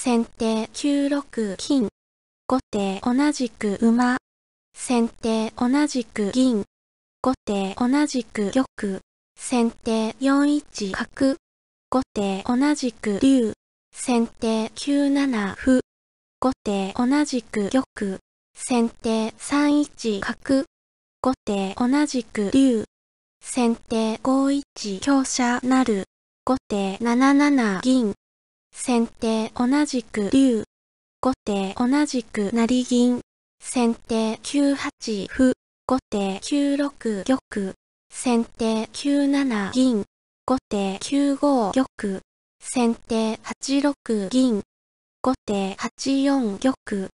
先手9六金。後手同じく馬。先手同じく銀。後手同じく玉。先手4一角。後手同じく竜。先手9七歩。後手同じく玉。先手3一角。後手同じく竜。先手5一香車なる。後手7七銀。先手同じく竜。後手同じく成銀。先手9八歩。後手9六玉。先手9七銀。後手9五玉。先手8六銀。後手8四玉。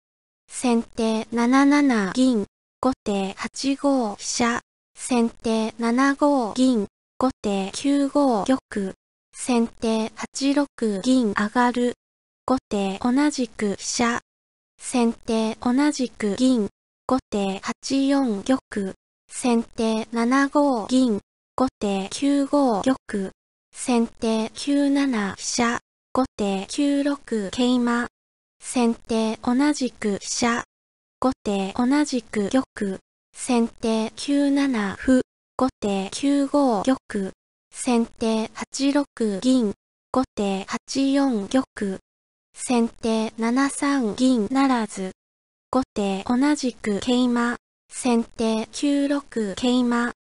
先手7七銀。後手8五飛車。先手7五銀。後手9五玉。先手8六銀上がる。後手同じく飛車。先手同じく銀。後手8四玉。先手7五銀。後手9五玉。先手9七飛車。後手9六桂馬。先手同じく飛車。後手同じく玉。先手9七歩。後手9五玉。先手8六銀、後手8四玉、先手7三銀ならず、後手同じく桂馬、先手9六桂馬、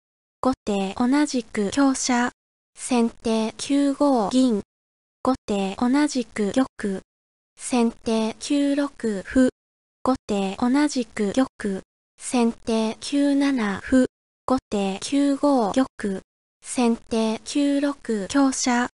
後手同じく香車、先手9五銀、後手同じく玉、先手9六歩、後手同じく玉、先手9七歩、後手9五玉、先手9六香車